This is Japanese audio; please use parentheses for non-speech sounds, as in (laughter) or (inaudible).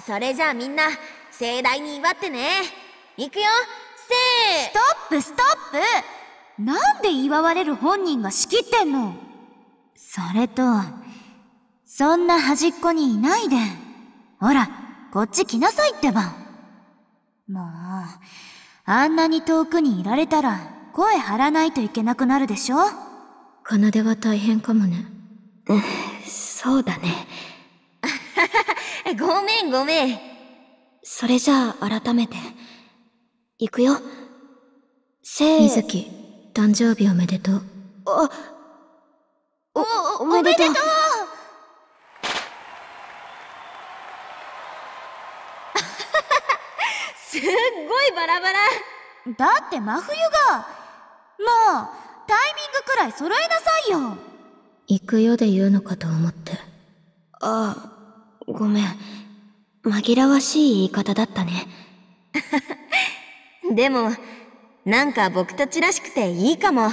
それじゃあみんな盛大に祝ってねいくよせーストップストップなんで祝われる本人が仕切ってんのそれとそんな端っこにいないでほらこっち来なさいってばもうあんなに遠くにいられたら声張らないといけなくなるでしょ奏は大変かもねそうだねごめんごめん。それじゃあ改めて。行くよ。せー。みずき、誕生日おめでとう。あ、お、おめでとう (laughs) すっごいバラバラだって真冬がもうタイミングくらい揃えなさいよ行くよで言うのかと思ってああごめん紛らわしい言い方だったね (laughs) でもなんか僕たちらしくていいかも。